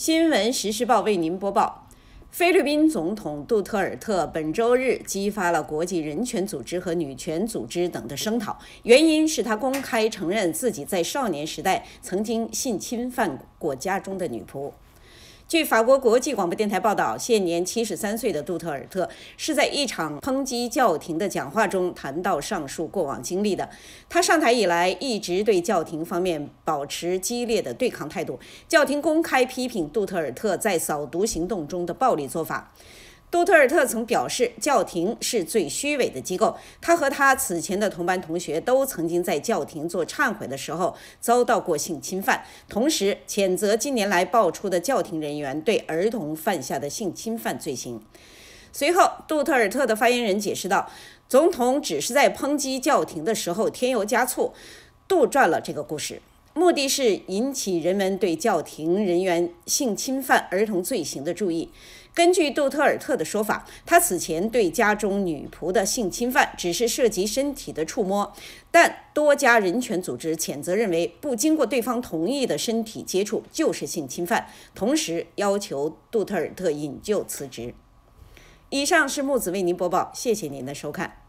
新闻实时报为您播报：菲律宾总统杜特尔特本周日激发了国际人权组织和女权组织等的声讨，原因是他公开承认自己在少年时代曾经性侵犯过家中的女仆。据法国国际广播电台报道，现年七十三岁的杜特尔特是在一场抨击教廷的讲话中谈到上述过往经历的。他上台以来一直对教廷方面保持激烈的对抗态度，教廷公开批评杜特尔特在扫毒行动中的暴力做法。杜特尔特曾表示，教廷是最虚伪的机构。他和他此前的同班同学都曾经在教廷做忏悔的时候遭到过性侵犯，同时谴责近年来爆出的教廷人员对儿童犯下的性侵犯罪行。随后，杜特尔特的发言人解释道：“总统只是在抨击教廷的时候添油加醋，杜撰了这个故事。”目的是引起人们对教廷人员性侵犯儿童罪行的注意。根据杜特尔特的说法，他此前对家中女仆的性侵犯只是涉及身体的触摸，但多家人权组织谴责认为，不经过对方同意的身体接触就是性侵犯，同时要求杜特尔特引咎辞职。以上是木子为您播报，谢谢您的收看。